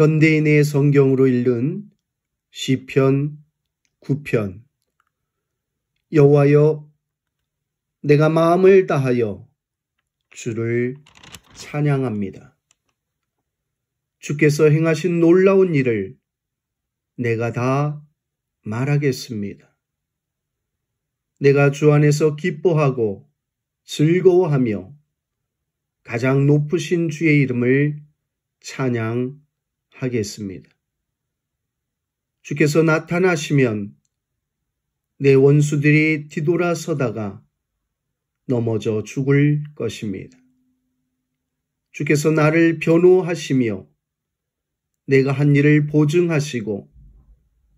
현대인의 성경으로 읽는 시편 9편 여호와여 내가 마음을 다하여 주를 찬양합니다. 주께서 행하신 놀라운 일을 내가 다 말하겠습니다. 내가 주 안에서 기뻐하고 즐거워하며 가장 높으신 주의 이름을 찬양 하겠습니다. 주께서 나타나시면 내 원수들이 뒤돌아서다가 넘어져 죽을 것입니다. 주께서 나를 변호하시며 내가 한 일을 보증하시고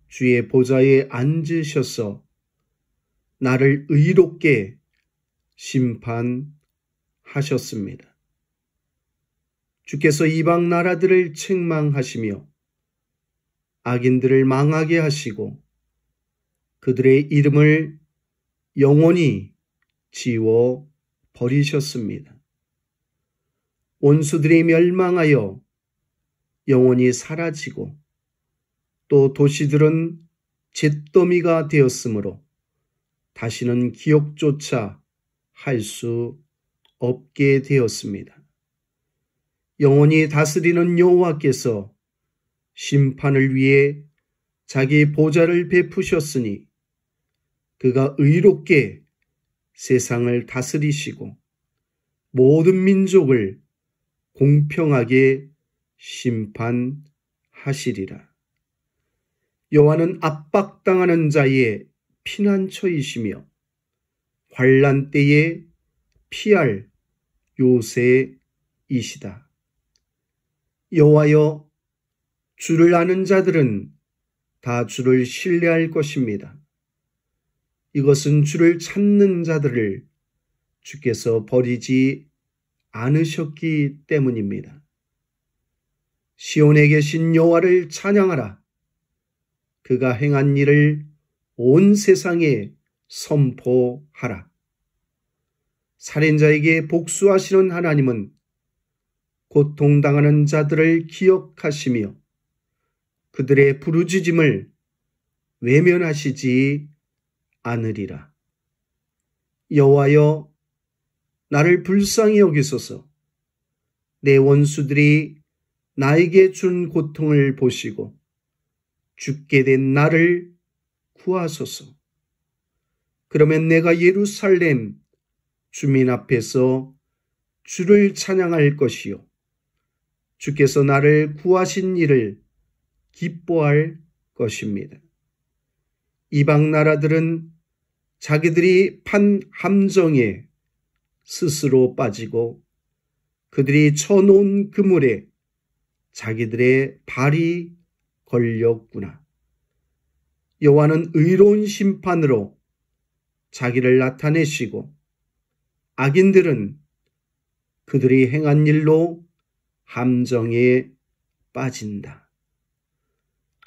주의 보좌에 앉으셔서 나를 의롭게 심판하셨습니다. 주께서 이방 나라들을 책망하시며 악인들을 망하게 하시고 그들의 이름을 영원히 지워 버리셨습니다. 원수들이 멸망하여 영원히 사라지고 또 도시들은 잿더미가 되었으므로 다시는 기억조차 할 수 없게 되었습니다. 영원히 다스리는 여호와께서 심판을 위해 자기 보좌를 베푸셨으니 그가 의롭게 세상을 다스리시고 모든 민족을 공평하게 심판하시리라. 여호와는 압박당하는 자의 피난처이시며 환란 때에 피할 요새이시다. 여호와여 주를 아는 자들은 다 주를 신뢰할 것입니다. 이것은 주를 찾는 자들을 주께서 버리지 않으셨기 때문입니다. 시온에 계신 여호와를 찬양하라. 그가 행한 일을 온 세상에 선포하라. 살인자에게 복수하시는 하나님은 고통당하는 자들을 기억하시며 그들의 부르짖음을 외면하시지 않으리라. 여호와여 나를 불쌍히 여기소서 내 원수들이 나에게 준 고통을 보시고 죽게 된 나를 구하소서. 그러면 내가 예루살렘 주민 앞에서 주를 찬양할 것이요. 주께서 나를 구하신 일을 기뻐할 것입니다. 이방 나라들은 자기들이 판 함정에 스스로 빠지고 그들이 쳐놓은 그물에 자기들의 발이 걸렸구나. 여호와는 의로운 심판으로 자기를 나타내시고 악인들은 그들이 행한 일로 함정에 빠진다.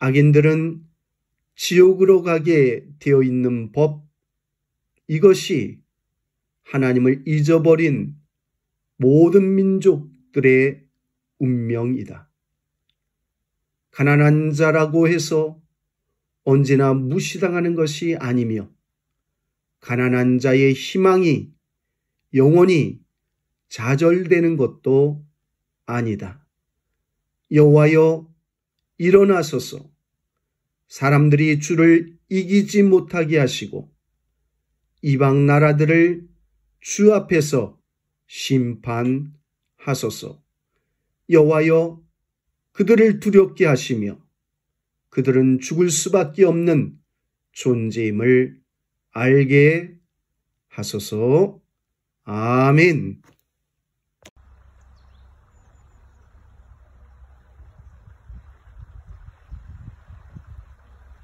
악인들은 지옥으로 가게 되어 있는 법, 이것이 하나님을 잊어버린 모든 민족들의 운명이다. 가난한 자라고 해서 언제나 무시당하는 것이 아니며 가난한 자의 희망이 영원히 좌절되는 것도 아니다. 여호와여 일어나소서 사람들이 주를 이기지 못하게 하시고 이방 나라들을 주 앞에서 심판하소서 여호와여 그들을 두렵게 하시며 그들은 죽을 수밖에 없는 존재임을 알게 하소서 아멘.